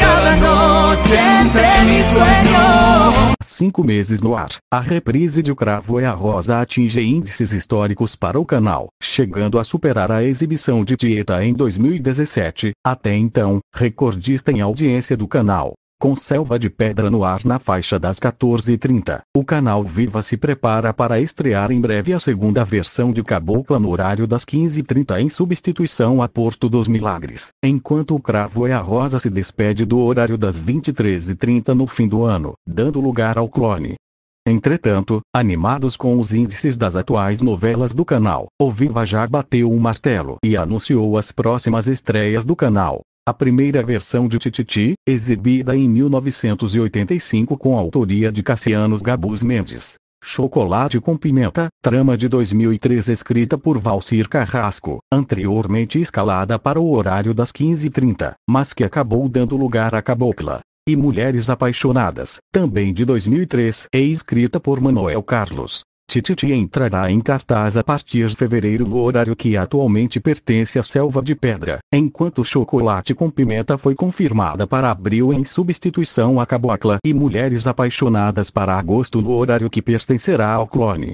cada noche entre Cinco meses no ar. A reprise de O Cravo e a Rosa atinge índices históricos para o canal, chegando a superar a exibição de Tieta em 2017, até então, recordista em audiência do canal com Selva de Pedra no ar na faixa das 14h30. O canal Viva se prepara para estrear em breve a segunda versão de Cabocla no horário das 15h30 em substituição a Porto dos Milagres, enquanto o Cravo e a Rosa se despede do horário das 23h30 no fim do ano, dando lugar ao clone. Entretanto, animados com os índices das atuais novelas do canal, o Viva já bateu o um martelo e anunciou as próximas estreias do canal. A primeira versão de Tititi, exibida em 1985 com autoria de Cassiano Gabus Mendes. Chocolate com Pimenta, trama de 2003 escrita por Valcir Carrasco, anteriormente escalada para o horário das 15h30, mas que acabou dando lugar à Cabocla. E Mulheres Apaixonadas, também de 2003, é escrita por Manuel Carlos, Tititi entrará em cartaz a partir de fevereiro no horário que atualmente pertence à Selva de Pedra, enquanto Chocolate com Pimenta foi confirmada para abril em substituição a Cabocla e Mulheres Apaixonadas para agosto no horário que pertencerá ao clone.